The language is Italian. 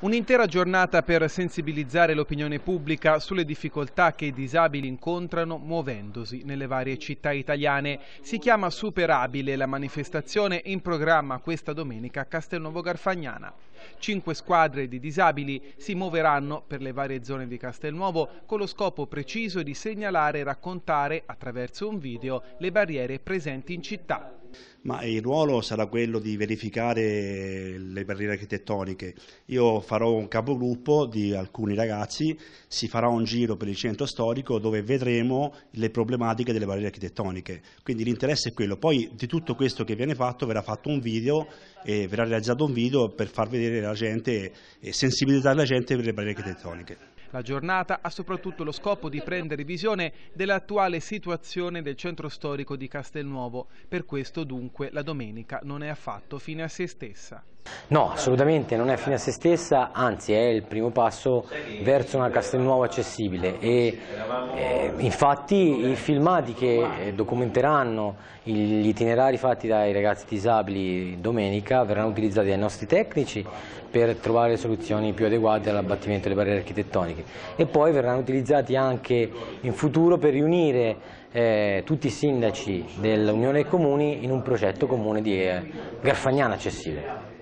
Un'intera giornata per sensibilizzare l'opinione pubblica sulle difficoltà che i disabili incontrano muovendosi nelle varie città italiane. Si chiama Superabile la manifestazione in programma questa domenica a Castelnuovo Garfagnana. Cinque squadre di disabili si muoveranno per le varie zone di Castelnuovo con lo scopo preciso di segnalare e raccontare attraverso un video le barriere presenti in città. Ma il ruolo sarà quello di verificare le barriere architettoniche. Io farò un capogruppo di alcuni ragazzi, si farà un giro per il centro storico dove vedremo le problematiche delle barriere architettoniche. Quindi l'interesse è quello. Poi di tutto questo che viene fatto verrà fatto un video e verrà realizzato un video per far vedere la gente e sensibilizzare la gente per le barriere architettoniche. La giornata ha soprattutto lo scopo di prendere visione dell'attuale situazione del centro storico di Castelnuovo. Per questo dunque la domenica non è affatto fine a se stessa. No, assolutamente non è fine a se stessa, anzi è il primo passo verso una Castelnuovo accessibile e eh, infatti i filmati che eh, documenteranno gli itinerari fatti dai ragazzi disabili domenica verranno utilizzati dai nostri tecnici per trovare soluzioni più adeguate all'abbattimento delle barriere architettoniche e poi verranno utilizzati anche in futuro per riunire eh, tutti i sindaci dell'Unione dei Comuni in un progetto comune di eh, Garfagnana accessibile.